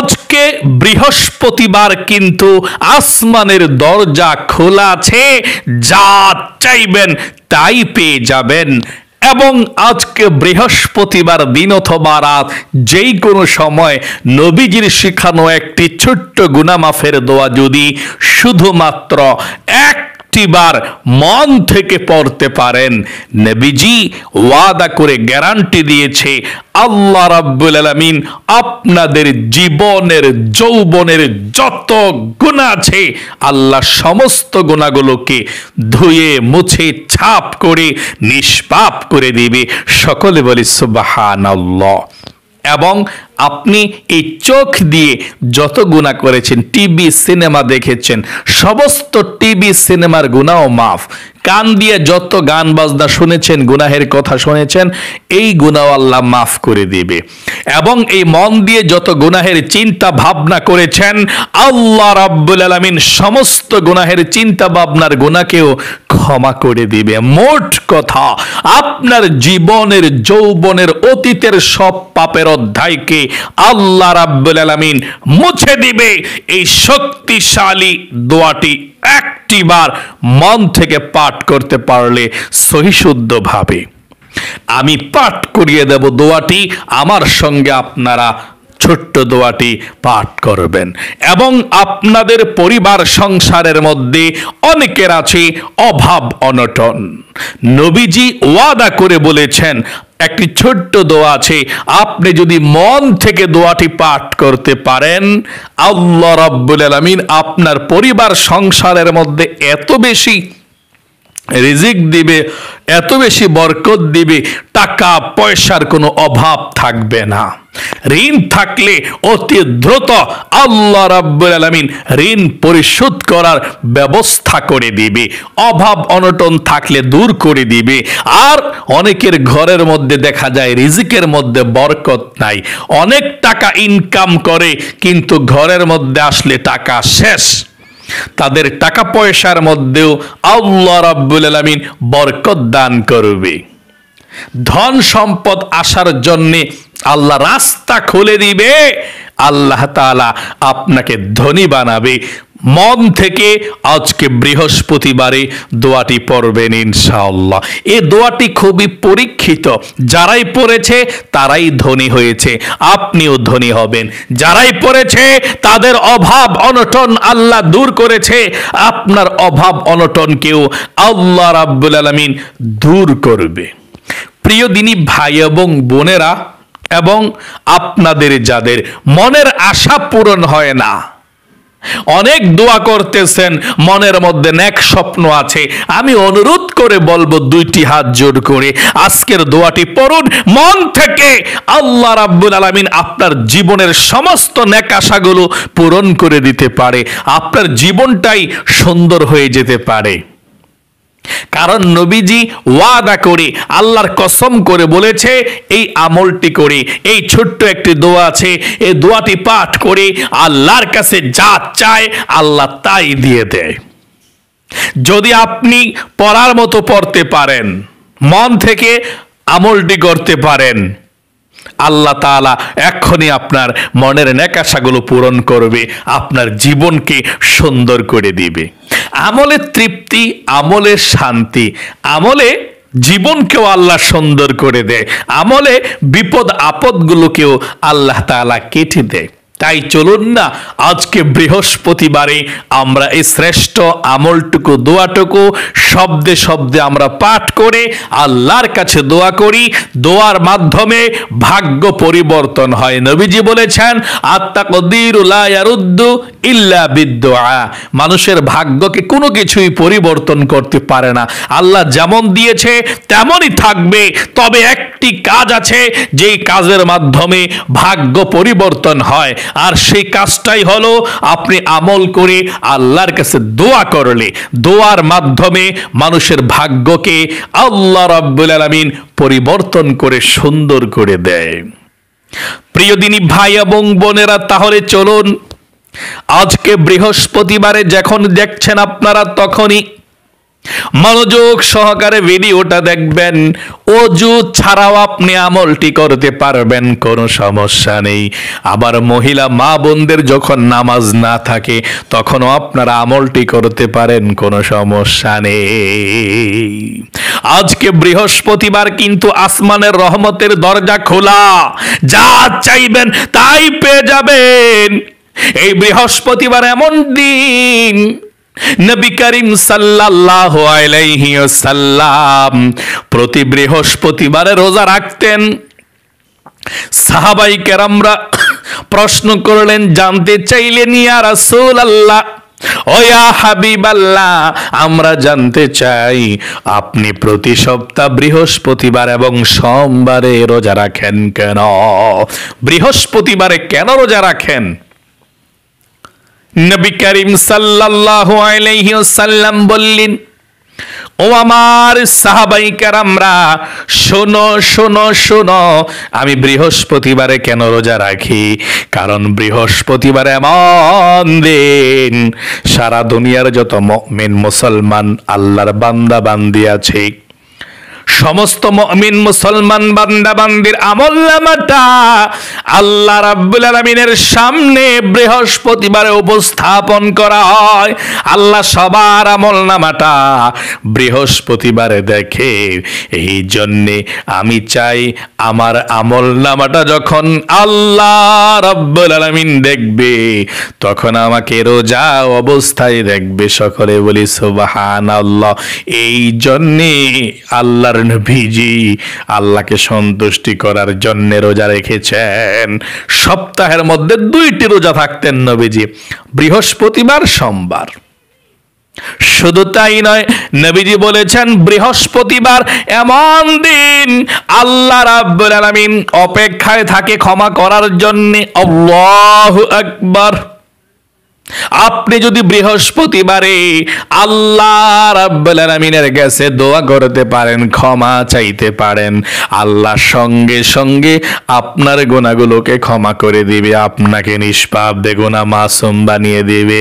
আজকে বৃহস্পতিবার কিন্তু আসমানের দরজা খোলা আছে যা চাইবেন তাই পেয়ে যাবেন এবং আজকে বৃহস্পতিবার দিন অথবা রাত যেই কোনো সময় নবীজির শিখানো একটি ছোট্ট গুনামাফের দোয়া যদি শুধুমাত্র এক একটি বার মন থেকে পড়তে পারেন নেবিজি ওয়াদা করে গ্যারান্টি দিয়েছে আল্লাহ রাব্বুল আলমিন আপনাদের জীবনের যৌবনের যত গুণা আছে আল্লাহ সমস্ত গুণাগুলোকে ধুয়ে মুছে ছাপ করে নিষ্পাপ করে দিবে সকলে বলি সুবাহান এবং আপনি এই চোখ দিয়ে যত গুণা করেছেন টিভি সিনেমা দেখেছেন সমস্ত টিভি সিনেমার গুণাও মাফ কান দিয়ে যত গান বাজনা শুনেছেন গুনাহের কথা শুনেছেন এই গুণাও আল্লাহ মাফ করে দিবে এবং এই মন দিয়ে যত গুনাহের চিন্তা ভাবনা করেছেন আল্লাহ রাব্বুল আলমিন সমস্ত গুনাহের চিন্তা ভাবনার গুণাকেও ক্ষমা করে দিবে মোট কথা আপনার জীবনের যৌবনের অতীতের সব পাপের অধ্যায়কে আল্লাহ রাব্বুল আলামিন মুছে দিবে এই শক্তিশালী দোয়াটি একটি বার মন থেকে পাঠ করতে পারলে সহিশুদ্ধভাবে আমি পাঠ করিয়ে দেব দোয়াটি আমার সঙ্গে আপনারা ছোট্ট দোয়াটি পাঠ করবেন এবং আপনাদের পরিবার সংসারের মধ্যে অনেকের আছে অভাব অনটন নবীজি ওয়াদা করে বলেছেন একটি ছোট্ট দোয়া আছে আপনি যদি মন থেকে দোয়াটি পাঠ করতে পারেন আল্লাহ রাব্বুল আলমিন আপনার পরিবার সংসারের মধ্যে এত বেশি রিজিক দিবে এত বেশি বরকত দিবে টাকা পয়সার কোনো অভাব থাকবে না ঋণ থাকলে অতি দ্রুত আল্লাহ রাব্বুল আলামিন ঋণ পরিশোধ করার ব্যবস্থা করে দিবে অভাব অনটন থাকলে দূর করে দিবে আর অনেকের ঘরের মধ্যে দেখা যায় রিজিকের মধ্যে বরকত নাই অনেক টাকা ইনকাম করে কিন্তু ঘরের মধ্যে আসলে টাকা শেষ তাদের টাকা পয়সার মধ্যেও আল্লাহ রাব্বুল আলমিন বরকত দান করবে ধন সম্পদ আসার জন্যে আল্লাহ রাস্তা খুলে দিবে আল্লাহ তালা আপনাকে ধনী বানাবে মন থেকে আজকে বৃহস্পতিবারে দোয়াটি পড়বেন ইনশাআল্লাহ এ দোয়াটি খুবই পরীক্ষিত যারাই পড়েছে তারাই ধনী হয়েছে আপনিও ধনী হবেন যারাই পড়েছে তাদের অভাব অনটন আল্লাহ দূর করেছে আপনার অভাব অনটনকেও আল্লাহ রাব্বুল আলমিন দূর করবে প্রিয় দিনী ভাই এবং বোনেরা এবং আপনাদের যাদের মনের আশা পূরণ হয় না অনেক দোয়া করতেছেন মনের মধ্যে এক স্বপ্ন আছে আমি অনুরোধ করে বলবো দুইটি হাত জোর করে আজকের দোয়াটি পড়ুন মন থেকে আল্লাহ রাব্বুল আলামিন আপনার জীবনের সমস্ত নেকাশাগুলো পূরণ করে দিতে পারে আপনার জীবনটাই সুন্দর হয়ে যেতে পারে কারণ নবীজি ওয়াদা করে আল্লাহর কসম করে বলেছে এই আমলটি করে এই ছোট্ট একটি দোয়া আছে এই দোয়াটি পাঠ করে আল্লাহর কাছে যা চায় আল্লাহ তাই দিয়ে দেয় যদি আপনি পড়ার মতো পড়তে পারেন মন থেকে আমলটি করতে পারেন আল্লাহ তালা এখনই আপনার মনের নেকাশাগুলো পূরণ করবে আপনার জীবনকে সুন্দর করে দিবে আমলের তৃপ্তি আমলের শান্তি আমলে জীবনকেও আল্লাহ সুন্দর করে দেয় আমলে বিপদ আপদগুলোকেও আল্লাহ তালা কেটে দেয় তাই চলুন না আজকে বৃহস্পতিবারে আমরা এই শ্রেষ্ঠ আমলটুকু দোয়াটুকু শব্দে শব্দে আমরা পাঠ করে আল্লাহর কাছে দোয়া করি দোয়ার মাধ্যমে ভাগ্য পরিবর্তন হয় নবীজি বলেছেন আত্মা কদিরুদ্দু ইল্লা বিদ্যা মানুষের ভাগ্যকে কোনো কিছুই পরিবর্তন করতে পারে না আল্লাহ যেমন দিয়েছে তেমনই থাকবে তবে একটি কাজ আছে যেই কাজের মাধ্যমে ভাগ্য পরিবর্তন হয় আর সেই কাজটাই হলো আপনি আমল করে আল্লাহর কাছে দোয়া করলে দোয়ার মাধ্যমে মানুষের ভাগ্যকে আল্লাহ রাব্বুল আলমিন পরিবর্তন করে সুন্দর করে দেয় প্রিয়দিনী ভাই এবং বোনেরা তাহলে চলুন আজকে বৃহস্পতিবারে যখন দেখছেন আপনারা তখনই মনোযোগ সহকারে ভিডিওটা দেখবেন অজু ছাড়াও আপনি আমলটি করতে পারবেন কোনো সমস্যা নেই আবার মহিলা মা বোনদের যখন নামাজ না থাকে তখনও আপনারা আমলটি করতে পারেন কোনো সমস্যা নেই আজকে বৃহস্পতিবার কিন্তু আসমানের রহমতের দরজা খোলা যা চাইবেন তাই পেয়ে যাবেন এই বৃহস্পতিবার এমন দিন নবী করিম সাল্লাল্লাহু আলাইহি ওয়াসাল্লাম প্রতি বৃহস্পতিবারে রোজা রাখতেন সাহাবাই কেরামরা প্রশ্ন করলেন জানতে চাইলেন ইয়া রাসূলুল্লাহ ওয়া হাবিবাল্লাহ আমরা জানতে চাই আপনি প্রতি সপ্তাহ বৃহস্পতিবার এবং সোমবারে রোজা রাখেন কেন বৃহস্পতিবারে কেন রোজা রাখেন নবী করিম সাল্লাল্লাহু আলাইহি ওয়াসাল্লাম বললেন ও আমার সাহাবাই কারামরা শোনো শোনো শোনো আমি বৃহস্পতিবারে কেন রোজা রাখি কারণ বৃহস্পতিবারে এমন দিন সারা দুনিয়ার যত মেন মুসলমান আল্লাহর বান্দা বান্দি আছে সমস্ত মমিন মুসলমান বান্দা বান্দির নামাটা আল্লাহ রাব্বুল আলামিনের সামনে বৃহস্পতিবারে উপস্থাপন করা হয় আল্লাহ সবার নামাটা বৃহস্পতিবারে দেখে এই জন্যে আমি চাই আমার নামাটা যখন আল্লাহ রাব্বুল আলামিন দেখবে তখন আমাকে রোজা অবস্থায় দেখবে সকলে বলি সুবহানাল্লাহ এই জন্যে আল্লাহর আমার নবীজি আল্লাহকে সন্তুষ্টি করার জন্য রোজা রেখেছেন সপ্তাহের মধ্যে দুইটি রোজা থাকতেন নবীজি বৃহস্পতিবার সোমবার শুধু তাই নয় নবীজি বলেছেন বৃহস্পতিবার এমন দিন আল্লাহ রাব্বুল আলামিন অপেক্ষায় থাকে ক্ষমা করার জন্য আল্লাহু আকবার আপনি যদি বৃহস্পতিবারে আল্লাহ রাব্বুল আলামিনের কাছে দোয়া করতে পারেন ক্ষমা চাইতে পারেন আল্লাহ সঙ্গে সঙ্গে আপনার গোনাগুলোকে ক্ষমা করে দিবে আপনাকে নিষ্পাপ বেগুনা মাসুম বানিয়ে দিবে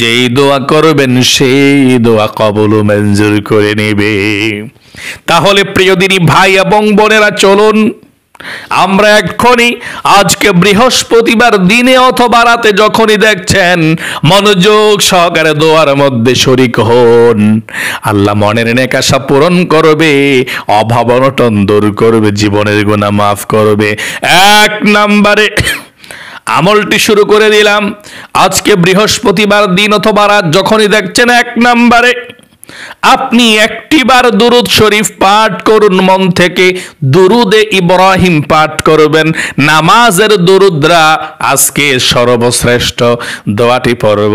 যেই দোয়া করবেন সেই দোয়া কবল মঞ্জুর করে নেবে তাহলে প্রিয় দিনী ভাই এবং বোনেরা চলুন আমরা এক্ষুনি আজকে বৃহস্পতিবার দিনে অথবা রাতে যখনই দেখছেন মনোযোগ সহকারে দোয়ার মধ্যে শরিক হন আল্লাহ মনের নেকাশা পূরণ করবে অভাব অনটন দূর করবে জীবনের গুণা মাফ করবে এক নাম্বারে আমলটি শুরু করে দিলাম আজকে বৃহস্পতিবার দিন অথবা রাত যখনই দেখছেন এক নাম্বারে আপনি একটিবার দুরুদ শরীফ পাঠ করুন মন থেকে দুরুদে ইব্রাহিম পাঠ করবেন নামাজের দুরুদরা আজকে সর্বশ্রেষ্ঠ দোয়াটি পর্ব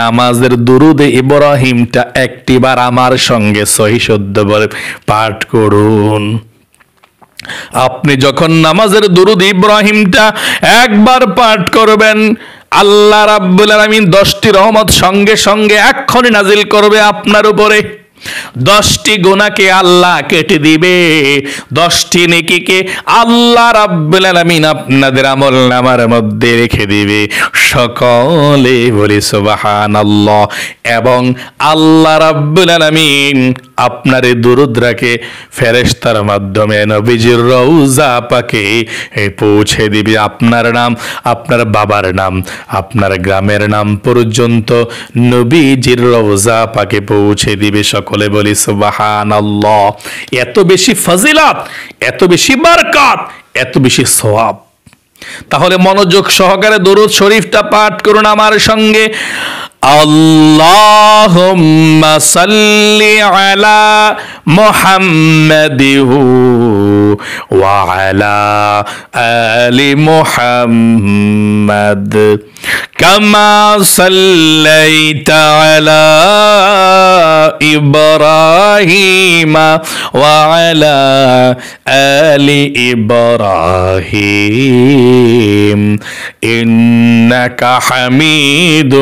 নামাজের দুরুদে ইব্রাহিমটা একটিবার আমার সঙ্গে সহিশুদ্ধ পাঠ করুন আপনি যখন নামাজের দুরুদ ইব্রাহিমটা একবার পাঠ করবেন আল্লাহ রাব্বুল আলামিন দশটি রহমত সঙ্গে সঙ্গে এক্ষণে নাজিল করবে আপনার উপরে দশটি গোনাকে আল্লাহ কেটে দিবে দশটি নেকিকে আল্লাহ রাব্বুল আলামিন আপনাদের আমল নামার মধ্যে রেখে দিবে সকলে বলি সুবহানাল্লাহ এবং আল্লাহ রাব্বুল আলামিন আপনার এই দুরুদ্রাকে ফেরেশতার মাধ্যমে নবীজির রৌজা পাকে পৌঁছে দিবে আপনার নাম আপনার বাবার নাম আপনার গ্রামের নাম পর্যন্ত নবীজির রৌজা পাকে পৌঁছে দিবে সকল খুলে বলি সুবাহান এত বেশি ফজিলাত এত বেশি বারকাত এত বেশি সোয়াব তাহলে মনোযোগ সহকারে দরুদ শরীফটা পাঠ করুন আমার সঙ্গে আল্লাহুম্মা সাল্লি আলা মুহাম্মাদিহু ওয়া আলা আলি মুহাম্মাদ كما صليت على إبراهيم وعلى آل إبراهيم إنك حميد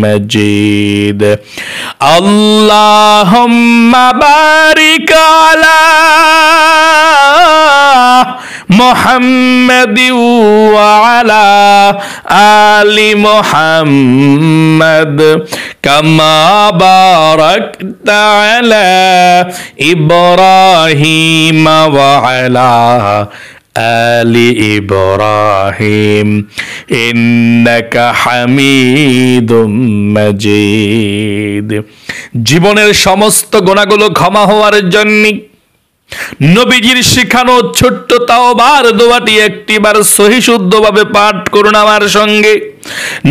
مجيد اللهم بارك على محمد وعلى آل محمد كما باركت على إبراهيم وعلى آل إبراهيم إنك حميد مجيد জীবনের সমস্ত গোনাগুলো ক্ষমা হওয়ার জন্য নবীজির শিখানো ছোট্ট তাওবার দোয়াটি একটিবার সহিশুদ্ধভাবে পাঠ করুন আমার সঙ্গে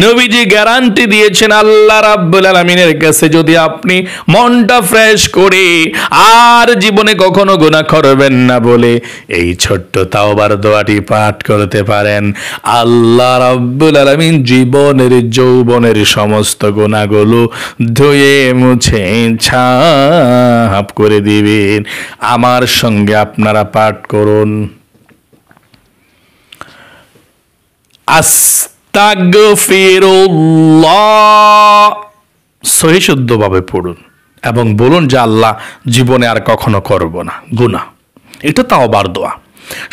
নবীজি গ্যারান্টি দিয়েছেন আল্লাহ রাব্বুল আলামিনের কাছে যদি আপনি মনটা ফ্রেশ করে আর জীবনে কখনো গুনাহ করবেন না বলে এই ছোট্ট তাওবার দোয়াটি পাঠ করতে পারেন আল্লাহ রাব্বুল আলামিন জীবনের যৌবনের সমস্ত গুণাগুলো ধুয়ে মুছে ছাপ করে দিবেন আমার সঙ্গে আপনারা পাঠ করুন আস আস্তাগফিরুল্লাহ সহি শুদ্ধভাবে পড়ুন এবং বলুন যে আল্লাহ জীবনে আর কখনো করব না গুনা এটা তাওবার দোয়া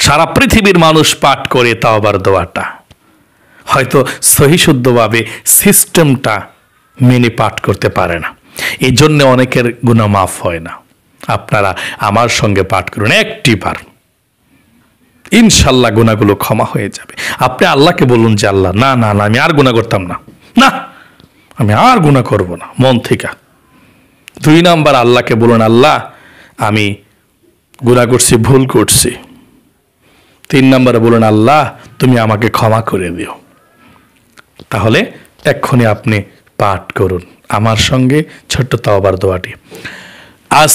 সারা পৃথিবীর মানুষ পাঠ করে তাওবার দোয়াটা হয়তো সহি শুদ্ধভাবে সিস্টেমটা মেনে পাঠ করতে পারে না এই জন্য অনেকের গুণা মাফ হয় না আপনারা আমার সঙ্গে পাঠ করুন একটি বার ইনশাল্লাহ গুণাগুলো ক্ষমা হয়ে যাবে আপনি আল্লাহকে বলুন যে আল্লাহ না না না আমি আর গুণা করতাম না না আমি আর গুণা করব না মন থেকে দুই নাম্বার আল্লাহকে বলুন আল্লাহ আমি গুণা করছি ভুল করছি তিন নম্বরে বলুন আল্লাহ তুমি আমাকে ক্ষমা করে দিও তাহলে এক্ষুনি আপনি পাঠ করুন আমার সঙ্গে ছোট্ট তাওবার দোয়াটি আস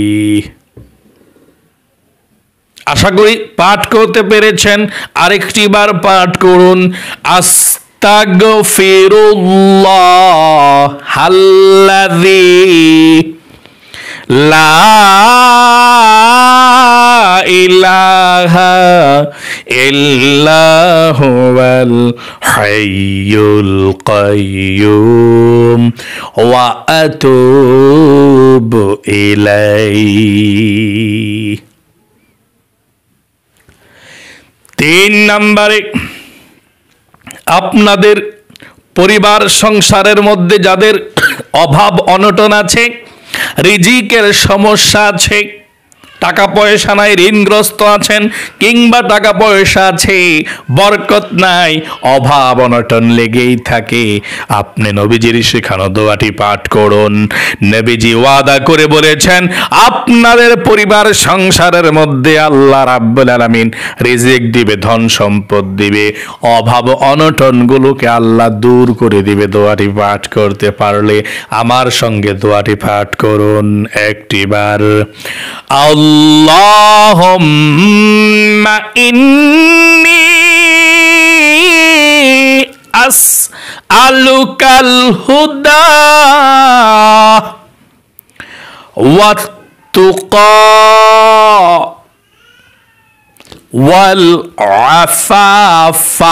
আশা করি পাঠ করতে পেরেছেন আরেকটি বার পাঠ করুন আস্তাগফিরুল্লাহ আল্লাযী লা তিন নাম্বারে আপনাদের পরিবার সংসারের মধ্যে যাদের অভাব অনটন আছে রিজিকের সমস্যা আছে টাকা পয়সা নাই ঋণগ্রস্ত আছেন কিংবা টাকা পয়সা আছে বরকত নাই অভাব অনটন লেগেই থাকে আপনি নবীজির শেখানো দোয়াটি পাঠ করুন নবীজি ওয়াদা করে বলেছেন আপনাদের পরিবার সংসারের মধ্যে আল্লাহ রাব্বুল আলামিন রিজিক দিবে ধন সম্পদ দিবে অভাব অনটনগুলোকে আল্লাহ দূর করে দিবে দোয়াটি পাঠ করতে পারলে আমার সঙ্গে দোয়াটি পাঠ করুন একটিবার আল্লাহ اللهم إني أسألك الهدى والتقى والعفاف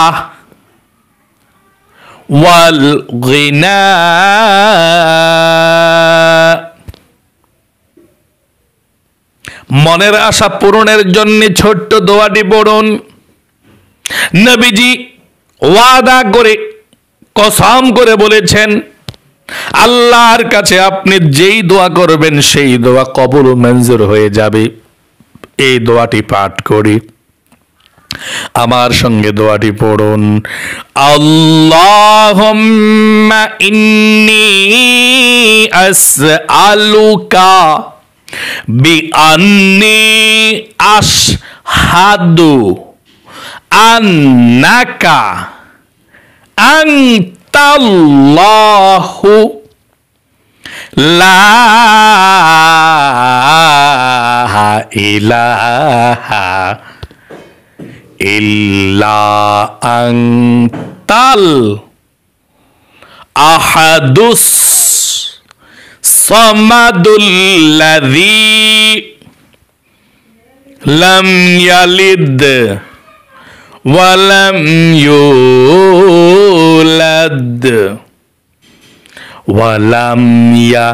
والغناء মনের আশা পূরণের জন্য ছোট্ট দোয়াটি পড়ুন নবীজি ওয়াদা করে কসম করে বলেছেন আল্লাহর কাছে আপনি যেই দোয়া করবেন সেই দোয়া কবুল মঞ্জুর হয়ে যাবে এই দোয়াটি পাঠ করি আমার সঙ্গে দোয়াটি পড়ুন আল্লাহুম্মা ইন্নী আসআলুকা bi anni ashadu annaka antallahu la ilaha illa antal ahadus সমাদুল্লাযী লম ইয়ালিদ ওয়ালাম ইউলাদ ওয়ালাম ইয়া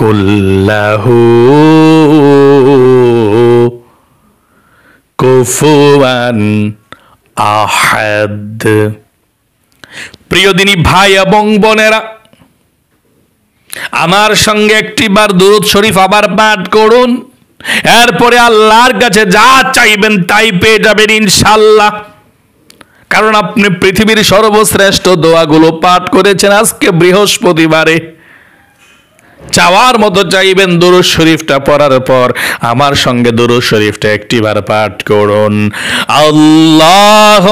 কুল্লাহু কুফুয়ান আহাদ প্রিয় দিনী ভাই এবং বোনেরা আমার সঙ্গে একটিবার দুরুদ শরীফ আবার পাঠ করুন এরপরে আল্লাহর কাছে যা চাইবেন তাই পেয়ে যাবেন ইনশাল্লাহ কারণ আপনি পৃথিবীর সর্বশ্রেষ্ঠ দোয়াগুলো পাঠ করেছেন আজকে বৃহস্পতিবারে চাওয়ার মতো চাইবেন দুরু শরীফটা পড়ার পর আমার সঙ্গে দুরু শরীফটা একটিবার পাঠ করুন আল্লাহ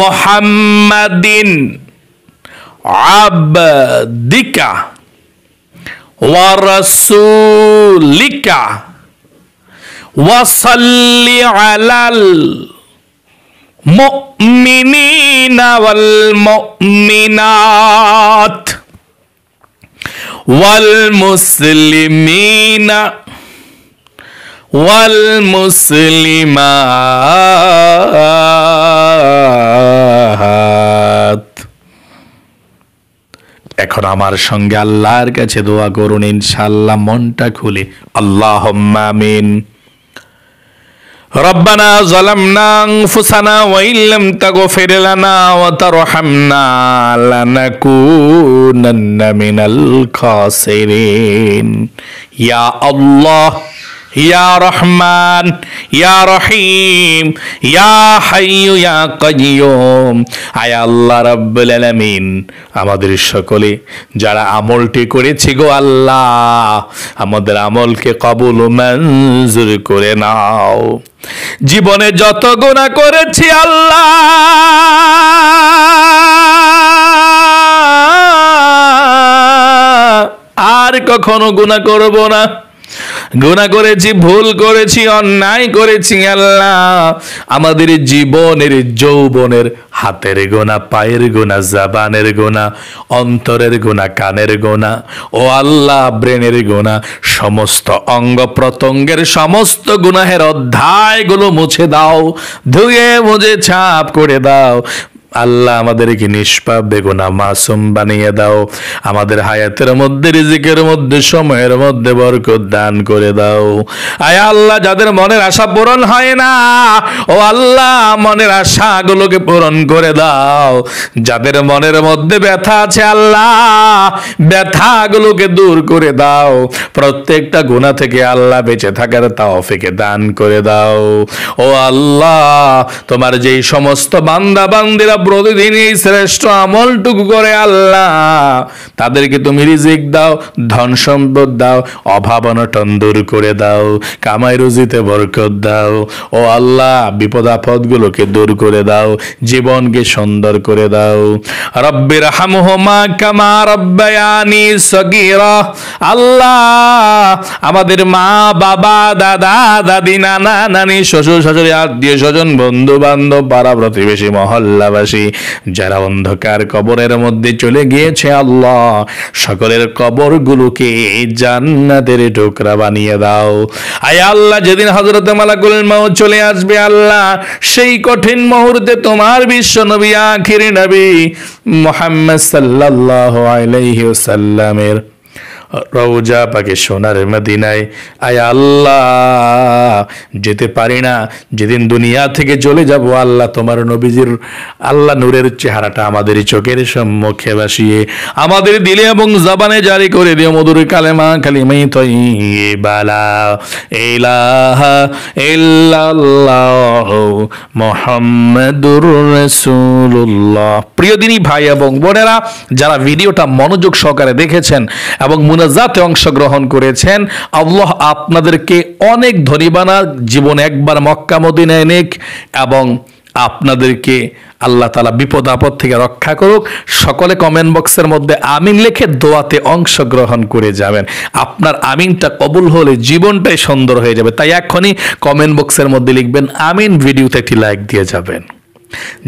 মোহাম্মদিন আলা عبدك ورسولك وصل على المؤمنين والمؤمنات والمسلمين والمسلمات এখন আমার সঙ্গে আল্লাহর কাছে দোয়া করুন ইনশাল্লাহ মনটা খুলে আল্লাহ আমিন ربنا ظلمنا أنفسنا وإن لم تغفر لنا وترحمنا لنكونن من الخاسرين يا الله ইয়া রহমান ইয়া রহিম ইয়া হাইয়ু ইয়া কাইয়ুম আয় আল্লাহ রাব্বুল আলামিন আমাদের সকলে যারা আমলটি করেছি গো আল্লাহ আমাদের আমলকে কবুল মঞ্জুর করে নাও জীবনে যত গুণা করেছি আল্লাহ আর কখনো গুণা করব না গুণা করেছি ভুল করেছি অন্যায় করেছি আল্লাহ আমাদের জীবনের যৌবনের হাতের গোনা পায়ের গোনা জাবানের গোনা অন্তরের গোনা কানের গোনা ও আল্লাহ ব্রেনের গোনা সমস্ত অঙ্গ প্রত্যঙ্গের সমস্ত গুনাহের অধ্যায়গুলো মুছে দাও ধুয়ে মুছে ছাপ করে দাও আল্লাহ আমাদেরকে নিষ্পাপ বেগুনা মাসুম বানিয়ে দাও আমাদের হায়াতের মধ্যে রিজিকের মধ্যে সময়ের মধ্যে বরকত দান করে দাও আয় আল্লাহ যাদের মনের আশা পূরণ হয় না ও আল্লাহ মনের আশাগুলোকে পূরণ করে দাও যাদের মনের মধ্যে ব্যথা আছে আল্লাহ ব্যথাগুলোকে দূর করে দাও প্রত্যেকটা গুণা থেকে আল্লাহ বেঁচে থাকার তাওফিকে দান করে দাও ও আল্লাহ তোমার যেই সমস্ত বান্দা বান্দিরা প্রতিদিন এই শ্রেষ্ঠ আমলটুকু করে আল্লাহ তাদেরকে তুমি রিজিক দাও ধন সম্পদ দাও অভাব অনটন দূর করে দাও কামাই রুজিতে বরকত দাও ও আল্লাহ বিপদ আপদগুলোকে দূর করে দাও জীবনকে সুন্দর করে দাও রব্বির হামহমা কামা রব্বায়ানি সগীরা আল্লাহ আমাদের মা বাবা দাদা দাদি নানা নানি শ্বশুর শাশুড়ি আত্মীয় স্বজন বন্ধু বান্ধব পাড়া প্রতিবেশী মহল্লাবাসী করেছি যারা অন্ধকার কবরের মধ্যে চলে গিয়েছে আল্লাহ সকলের কবরগুলোকে জান্নাতের ঢোকরা বানিয়ে দাও আয় আল্লাহ যেদিন হজরত মালাকুল মাও চলে আসবে আল্লাহ সেই কঠিন মুহূর্তে তোমার বিশ্ব নবী আখির নবী মোহাম্মদ সাল্লাহ আলাইহি সাল্লামের রওজা পাকে সোনার মদিনায় আয় আল্লাহ যেতে পারি না যেদিন দুনিয়া থেকে চলে যাব আল্লাহ তোমার নবীজির আল্লাহ নূরের চেহারাটা আমাদের চোখের সম্মুখে বাসিয়ে আমাদের দিলে এবং জাবানে জারি করে দিও মধুর কালেমা কালিমাই তৈ বালা ইলাহা ইল্লাল্লাহ মোহাম্মদুর রাসূলুল্লাহ প্রিয় দিনী ভাই এবং বোনেরা যারা ভিডিওটা মনোযোগ সহকারে দেখেছেন এবং মনে মোনাজাতে অংশগ্রহণ করেছেন আল্লাহ আপনাদেরকে অনেক ধনী বানাক জীবন একবার মক্কা মদিনায় নেক এবং আপনাদেরকে আল্লাহ তালা বিপদ আপদ থেকে রক্ষা করুক সকলে কমেন্ট বক্সের মধ্যে আমিন লিখে দোয়াতে অংশগ্রহণ করে যাবেন আপনার আমিনটা কবুল হলে জীবনটাই সুন্দর হয়ে যাবে তাই এখনই কমেন্ট বক্সের মধ্যে লিখবেন আমিন ভিডিওতে একটি লাইক দিয়ে যাবেন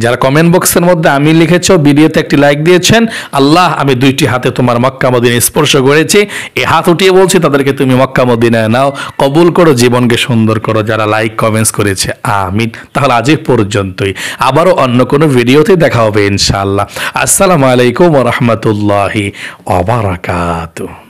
যারা কমেন্ট বক্সের মধ্যে আমি লিখেছ ভিডিওতে একটি লাইক দিয়েছেন আল্লাহ আমি দুইটি হাতে তোমার মক্কা মদিনে স্পর্শ করেছি এ হাত উঠিয়ে বলছি তাদেরকে তুমি মক্কা মদিনায় নাও কবুল করো জীবনকে সুন্দর করো যারা লাইক কমেন্টস করেছে আমিন তাহলে আজ পর্যন্তই আবারও অন্য কোনো ভিডিওতে দেখা হবে ইনশাআল্লাহ আসসালামু আলাইকুম রহমতুল্লাহি অবরাকাতু